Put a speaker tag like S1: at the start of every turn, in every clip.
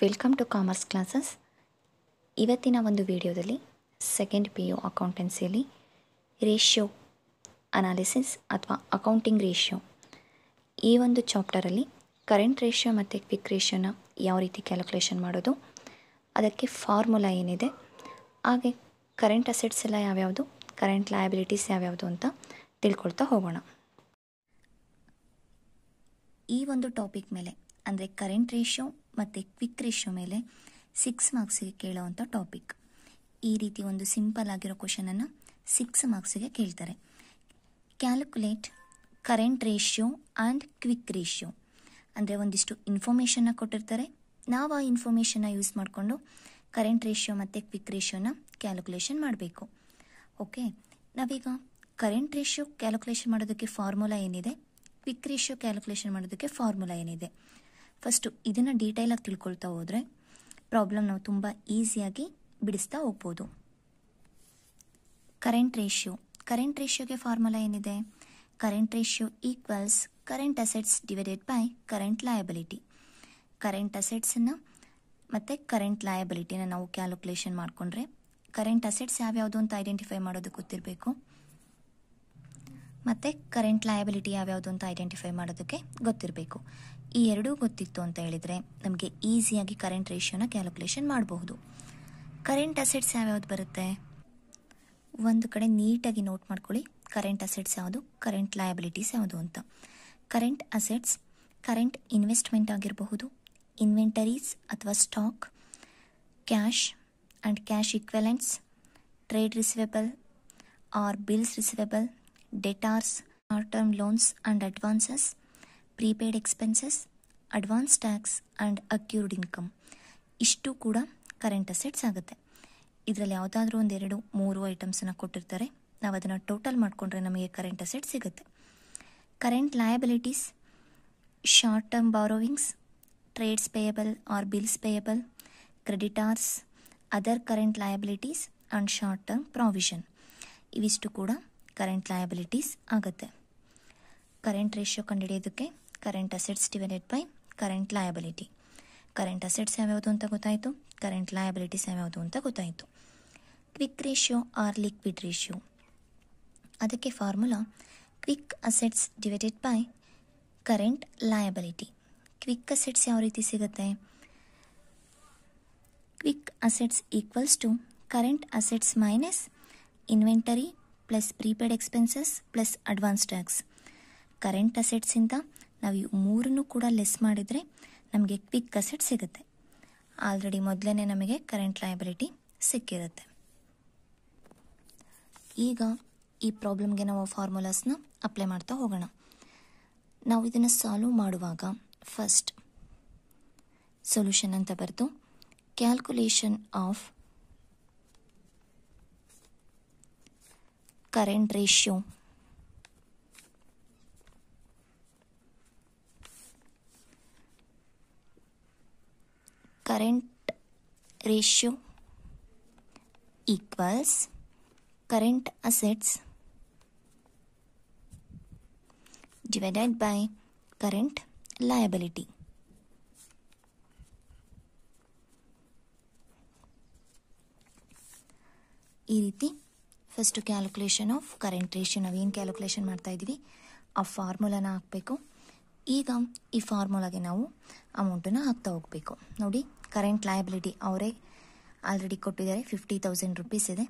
S1: Welcome to commerce classes ಇವತ್ತಿನ ಒಂದು ವಿಡಿಯೋದಲ್ಲಿ ಸೆಕೆಂಡ್ ಪಿ ಯು ಅಕೌಂಟೆನ್ಸಿಯಲ್ಲಿ ರೇಷ್ಯೋ ಅನಾಲಿಸಿಸ್ ಅಥವಾ ಅಕೌಂಟಿಂಗ್ ರೇಷಿಯೋ ಈ ಒಂದು ಚಾಪ್ಟರಲ್ಲಿ ಕರೆಂಟ್ ರೇಷ್ಯೋ ಮತ್ತು ಕ್ವಿಕ್ ರೇಷಿಯೋನ ಯಾವ ರೀತಿ ಕ್ಯಾಲ್ಕುಲೇಷನ್ ಮಾಡೋದು ಅದಕ್ಕೆ ಫಾರ್ಮುಲಾ ಏನಿದೆ ಹಾಗೆ ಕರೆಂಟ್ ಅಸೆಟ್ಸ್ ಎಲ್ಲ ಯಾವ್ಯಾವುದು ಕರೆಂಟ್ ಲಯಬಿಲಿಟೀಸ್ ಯಾವ್ಯಾವುದು ಅಂತ ತಿಳ್ಕೊಳ್ತಾ ಹೋಗೋಣ ಈ ಒಂದು ಟಾಪಿಕ್ ಮೇಲೆ ಅಂದರೆ ಕರೆಂಟ್ ರೇಷ್ಯೋ ಮತ್ತು ಕ್ವಿಕ್ ರೇಷ್ಯೋ ಮೇಲೆ ಸಿಕ್ಸ್ ಮಾರ್ಕ್ಸಿಗೆ ಕೇಳೋವಂಥ ಟಾಪಿಕ್ ಈ ರೀತಿ ಒಂದು ಸಿಂಪಲ್ ಆಗಿರೋ ಕ್ವಶನನ್ನು ಸಿಕ್ಸ್ ಮಾರ್ಕ್ಸಿಗೆ ಕೇಳ್ತಾರೆ calculate current ratio and quick ratio ಅಂದರೆ ಒಂದಿಷ್ಟು ಇನ್ಫಾರ್ಮೇಷನ್ನ ಕೊಟ್ಟಿರ್ತಾರೆ ನಾವು ಆ ಇನ್ಫಾರ್ಮೇಷನ್ನ ಯೂಸ್ ಮಾಡಿಕೊಂಡು ಕರೆಂಟ್ ರೇಷ್ಯೋ ಮತ್ತು ಕ್ವಿಕ್ ರೇಷ್ಯೋನ ಕ್ಯಾಲ್ಕುಲೇಷನ್ ಮಾಡಬೇಕು ಓಕೆ ನಾವೀಗ ಕರೆಂಟ್ ರೇಷ್ಯೋ ಕ್ಯಾಲ್ಕುಲೇಷನ್ ಮಾಡೋದಕ್ಕೆ ಫಾರ್ಮುಲಾ ಏನಿದೆ ಕ್ವಿಕ್ ರೇಷ್ಯೋ ಕ್ಯಾಲ್ಕುಲೇಷನ್ ಮಾಡೋದಕ್ಕೆ ಫಾರ್ಮುಲಾ ಏನಿದೆ ಫಸ್ಟು ಇದನ್ನು ಡೀಟೇಲಾಗಿ ತಿಳ್ಕೊಳ್ತಾ ಹೋದರೆ ಪ್ರಾಬ್ಲಮ್ ನಾವು ತುಂಬ ಈಸಿಯಾಗಿ ಬಿಡಿಸ್ತಾ ಹೋಗ್ಬೋದು ಕರೆಂಟ್ ರೇಷಿಯೋ ಕರೆಂಟ್ ರೇಷಿಯೋಗೆ ಫಾರ್ಮುಲಾ ಏನಿದೆ current ratio equals current assets divided by current liability current ಅಸೆಟ್ಸನ್ನು ಮತ್ತು ಕರೆಂಟ್ ಲಯಬಿಲಿಟಿನ ನಾವು ಕ್ಯಾಲ್ಕುಲೇಷನ್ ಮಾಡಿಕೊಂಡ್ರೆ ಕರೆಂಟ್ ಅಸೆಟ್ಸ್ ಯಾವ್ಯಾವುದು ಅಂತ ಐಡೆಂಟಿಫೈ ಮಾಡೋದು ಗೊತ್ತಿರಬೇಕು ಮತ್ತು ಕರೆಂಟ್ ಲಯಬಿಲಿಟಿ ಯಾವ್ಯಾವುದು ಅಂತ ಐಡೆಂಟಿಫೈ ಮಾಡೋದಕ್ಕೆ ಗೊತ್ತಿರಬೇಕು ಈ ಎರಡೂ ಗೊತ್ತಿತ್ತು ಅಂತ ಹೇಳಿದರೆ ನಮಗೆ ಈಸಿಯಾಗಿ ಕರೆಂಟ್ ರೇಷಿಯೋನ ಕ್ಯಾಲ್ಕುಲೇಷನ್ ಮಾಡಬಹುದು ಕರೆಂಟ್ ಅಸೆಟ್ಸ್ ಯಾವ್ಯಾವ್ದು ಬರುತ್ತೆ ಒಂದು ಕಡೆ ನೀಟಾಗಿ ನೋಟ್ ಮಾಡ್ಕೊಳ್ಳಿ ಕರೆಂಟ್ ಅಸೆಟ್ಸ್ ಯಾವುದು ಕರೆಂಟ್ ಲಯಬಿಲಿಟೀಸ್ ಯಾವುದು ಅಂತ ಕರೆಂಟ್ ಅಸೆಟ್ಸ್ ಕರೆಂಟ್ ಇನ್ವೆಸ್ಟ್ಮೆಂಟ್ ಆಗಿರಬಹುದು ಇನ್ವೆಂಟರೀಸ್ ಅಥವಾ stock cash and cash equivalents trade receivable or bills receivable debtors short term loans and advances prepaid expenses advance tax and accrued income ಇಷ್ಟು ಕೂಡ current assets ಆಗುತ್ತೆ ಇದರಲ್ಲಿ ಯಾವುದಾದ್ರೂ ಒಂದೆರಡು ಮೂರು ಐಟಮ್ಸನ್ನು ಕೊಟ್ಟಿರ್ತಾರೆ ನಾವು ಅದನ್ನು ಟೋಟಲ್ ಮಾಡಿಕೊಂಡ್ರೆ ನಮಗೆ ಕರೆಂಟ್ ಅಸೆಟ್ ಸಿಗುತ್ತೆ current liabilities short term borrowings trades payable or bills payable creditors other current liabilities and short term provision ಇವಿಷ್ಟು ಕೂಡ ಕರೆಂಟ್ ಲಯಬಿಲಿಟೀಸ್ ಆಗುತ್ತೆ ಕರೆಂಟ್ ರೇಷ್ಯೋ ಕಂಡುಹಿಡಿಯೋದಕ್ಕೆ current assets divided by current liability current assets अंत गु current liability अंत गु quick ratio or ratio अदे formula quick assets divided by current liability quick assets यहाँ है quick assets equal to current assets minus inventory plus prepaid expenses plus advance tax current assets assets ನಾವು ಈ ಮೂರನ್ನು ಕೂಡ less ಮಾಡಿದರೆ ನಮಗೆ quick ಕಸೆಟ್ ಸಿಗುತ್ತೆ ಆಲ್ರೆಡಿ ಮೊದಲನೇ ನಮಗೆ ಕರೆಂಟ್ ಲಯಬಿಲಿಟಿ ಸಿಕ್ಕಿರುತ್ತೆ ಈಗ ಈ ಪ್ರಾಬ್ಲಮ್ಗೆ ನಾವು ಫಾರ್ಮುಲಾಸ್ನ ಅಪ್ಲೈ ಮಾಡ್ತಾ ಹೋಗೋಣ ನಾವು ಇದನ್ನು ಸಾಲ್ವ್ ಮಾಡುವಾಗ ಫಸ್ಟ್ ಸೊಲ್ಯೂಷನ್ ಅಂತ ಬರೆದು calculation of current ratio ratio equals current assets divided by current liability ಈ ರೀತಿ first calculation of current ratio ನಾವು ಏನು ಕ್ಯಾಲ್ಕುಲೇಷನ್ ಮಾಡ್ತಾ ಇದ್ದೀವಿ ಆ ಫಾರ್ಮುಲಾನ ಹಾಕಬೇಕು ಈಗ ಈ ಫಾರ್ಮುಲಾಗೆ ನಾವು ಅಮೌಂಟನ್ನು ಹಾಕ್ತಾ ಹೋಗಬೇಕು ನೋಡಿ ಕರೆಂಟ್ ಲಯಬಿಲಿಟಿ ಅವರೇ ಆಲ್ರೆಡಿ ಕೊಟ್ಟಿದ್ದಾರೆ ಫಿಫ್ಟಿ ತೌಸಂಡ್ ರುಪೀಸ್ ಇದೆ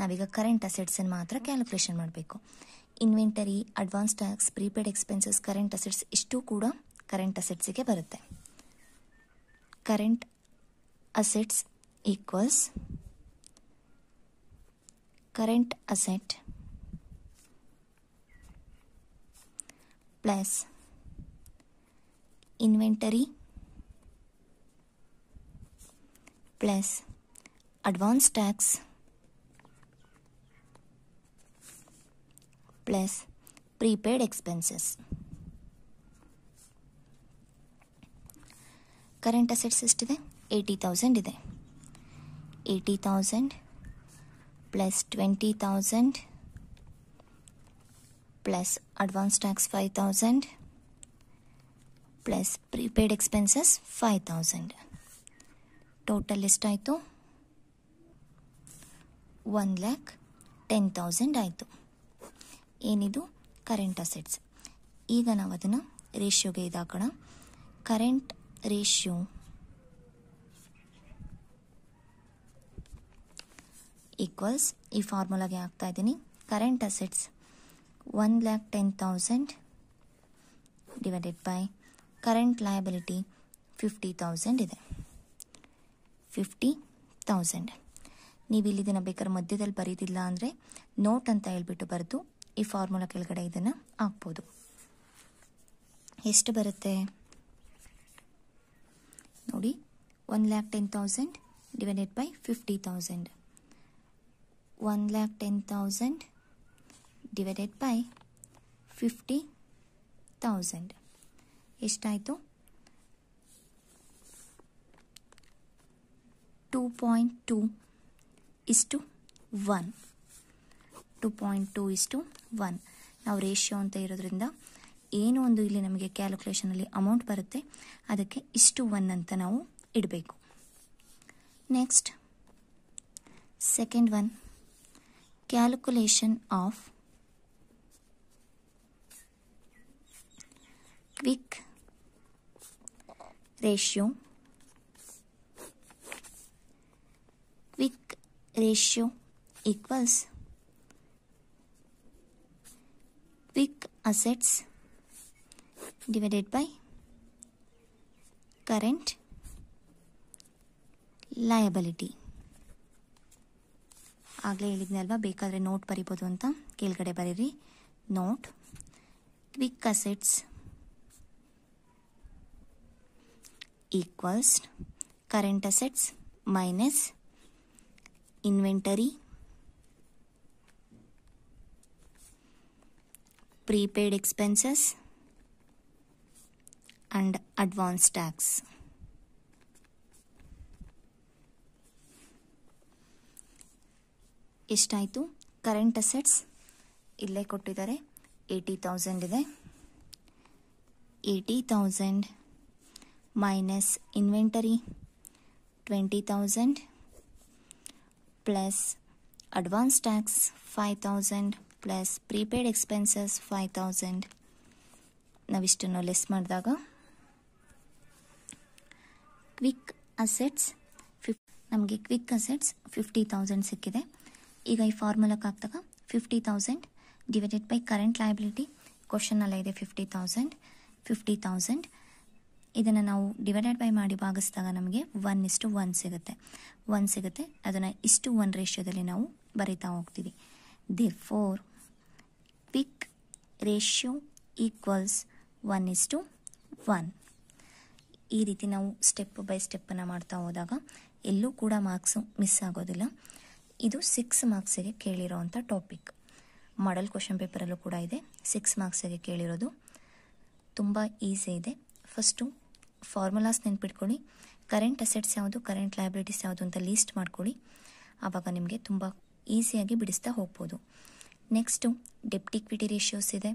S1: ನಾವೀಗ ಕರೆಂಟ್ ಅಸೆಟ್ಸನ್ನು ಮಾತ್ರ ಕ್ಯಾಲ್ಕುಲೇಷನ್ ಮಾಡಬೇಕು inventory advance tax prepaid expenses current assets ಇಷ್ಟು ಕೂಡ ಕರೆಂಟ್ ಅಸೆಟ್ಸಿಗೆ ಬರುತ್ತೆ current assets equals current asset plus inventory plus advance tax plus prepaid expenses. Current assets is to the 80,000 is 80,000 plus 20,000 plus advance tax 5,000 plus prepaid expenses five thousand total ಎಷ್ಟಾಯಿತು one lakh ten thousand ಆಯಿತು ಏನಿದು current assets ಈಗ ನಾವು ಅದನ್ನು ರೇಷ್ಯೋಗೆ ಇದಾಕೋಣ current ratio equals ಈ ಫಾರ್ಮುಲಾಗೆ ಹಾಕ್ತಾ ಇದ್ದೀನಿ current assets one lakh ten thousand divided by current liability fifty thousand ಇದೆ ಫಿಫ್ಟಿ ತೌಸಂಡ್ ನೀವು ಇಲ್ಲಿ ಇದನ್ನು ಬೇಕಾದ್ರೆ ಮಧ್ಯದಲ್ಲಿ ಬರೀದಿಲ್ಲ ಅಂದರೆ ನೋಟ್ ಅಂತ ಹೇಳ್ಬಿಟ್ಟು ಬರೆದು ಈ ಫಾರ್ಮುಲಾ ಕೆಳಗಡೆ ಇದನ್ನು ಹಾಕ್ಬೋದು ಎಷ್ಟು ಬರುತ್ತೆ ನೋಡಿ one lakh ten thousand divided by fifty thousand one lakh ten thousand divided by fifty thousand ಎಷ್ಟಾಯಿತು ಟೂ ಪಾಯಿಂಟ್ ಟೂ ಇಷ್ಟು ಒನ್ ಟೂ ಪಾಯಿಂಟ್ ಟೂ ಇಷ್ಟು ಒನ್ ನಾವು ರೇಷಿಯೋ ಅಂತ ಇರೋದ್ರಿಂದ ಏನು ಒಂದು ಇಲ್ಲಿ ನಮಗೆ ಕ್ಯಾಲ್ಕುಲೇಷನಲ್ಲಿ ಅಮೌಂಟ್ ಬರುತ್ತೆ ಅದಕ್ಕೆ ಇಷ್ಟು ಒನ್ ಅಂತ ನಾವು ಇಡಬೇಕು next second one calculation of ratio quick ratio equals quick assets divided by current liability ಆಗಲೇ ಹೇಳಿದ್ನೆ ಅಲ್ವಾ ಬೇಕಾದರೆ ನೋಟ್ ಬರಿಬೋದು ಅಂತ ಕೆಳಗಡೆ ಬರೀರಿ note quick assets equals current assets minus inventory prepaid expenses and advance tax. ಎಷ್ಟಾಯಿತು ಕರೆಂಟ್ ಅಸೆಟ್ಸ್ ಇಲ್ಲೇ ಕೊಟ್ಟಿದ್ದಾರೆ ಏಯ್ಟಿ ತೌಸಂಡ್ ಇದೆ eighty thousand minus inventory 20,000 plus advance tax 5,000 plus prepaid expenses five ನಾವು ನಾವಿಷ್ಟನ್ನು ಲೆಸ್ ಮಾಡಿದಾಗ ಕ್ವಿಕ್ ಅಸೆಟ್ಸ್ ಫಿಫ್ ನಮಗೆ quick assets fifty thousand ಸಿಕ್ಕಿದೆ ಈಗ ಈ ಫಾರ್ಮುಲಾಕ್ಕೆ ಹಾಕಿದಾಗ fifty thousand divided by current liability ಅಲ್ಲ ಇದೆ ಫಿಫ್ಟಿ ತೌಸಂಡ್ ಫಿಫ್ಟಿ ತೌಸಂಡ್ ಇದನ್ನು ನಾವು ಡಿವೈಡೆಡ್ ಬೈ ಮಾಡಿ ಭಾಗಿಸಿದಾಗ ನಮಗೆ ಒನ್ ಇಷ್ಟು ಒನ್ ಸಿಗುತ್ತೆ ಒನ್ ಸಿಗುತ್ತೆ ಅದನ್ನು ಇಷ್ಟು ಒನ್ ರೇಷ್ಯೋದಲ್ಲಿ ನಾವು ಬರೀತಾ ಹೋಗ್ತೀವಿ therefore quick ratio equals one ಇಷ್ಟು ಒನ್ ಈ ರೀತಿ ನಾವು ಸ್ಟೆಪ್ ಬೈ ಸ್ಟೆಪ್ಪನ್ನು ಮಾಡ್ತಾ ಹೋದಾಗ ಎಲ್ಲೂ ಕೂಡ ಮಾರ್ಕ್ಸು ಮಿಸ್ ಆಗೋದಿಲ್ಲ ಇದು ಸಿಕ್ಸ್ ಮಾರ್ಕ್ಸಿಗೆ ಕೇಳಿರೋವಂಥ ಟಾಪಿಕ್ ಮಾಡಲ್ ಕ್ವಶನ್ ಪೇಪರಲ್ಲೂ ಕೂಡ ಇದೆ ಸಿಕ್ಸ್ ಮಾರ್ಕ್ಸಿಗೆ ಕೇಳಿರೋದು ತುಂಬ ಈಸಿ ಇದೆ ಫಸ್ಟು ಫಾರ್ಮುಲಾಸ್ ನೆನ್ಪಿಟ್ಕೊಳ್ಳಿ ಕರೆಂಟ್ ಅಸೆಟ್ಸ್ ಯಾವುದು ಕರೆಂಟ್ ಲಯಬಿಲಿಟೀಸ್ ಯಾವುದು ಅಂತ ಲೀಸ್ಟ್ ಮಾಡ್ಕೊಳ್ಳಿ ಆವಾಗ ನಿಮಗೆ ತುಂಬ ಈಸಿಯಾಗಿ ಬಿಡಿಸ್ತಾ ಹೋಗ್ಬೋದು ನೆಕ್ಸ್ಟು ಡೆಪ್ಟ್ ಇಕ್ವಿಟಿ ರೇಷಿಯೋಸ್ ಇದೆ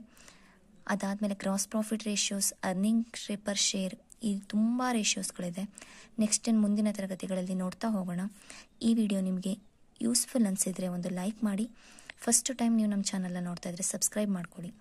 S1: ಅದಾದಮೇಲೆ gross profit ratios earning per share ಈ ತುಂಬ ರೇಷಿಯೋಸ್ಗಳಿದೆ ನೆಕ್ಸ್ಟ್ ಏನು ಮುಂದಿನ ತರಗತಿಗಳಲ್ಲಿ ನೋಡ್ತಾ ಹೋಗೋಣ ಈ ವಿಡಿಯೋ ನಿಮಗೆ ಯೂಸ್ಫುಲ್ ಅನಿಸಿದರೆ ಒಂದು ಲೈಕ್ ಮಾಡಿ ಫಸ್ಟ್ ಟೈಮ್ ನೀವು ನಮ್ಮ ಚಾನಲ್ನ ನೋಡ್ತಾ ಇದ್ರೆ ಸಬ್ಸ್ಕ್ರೈಬ್ ಮಾಡ್ಕೊಳ್ಳಿ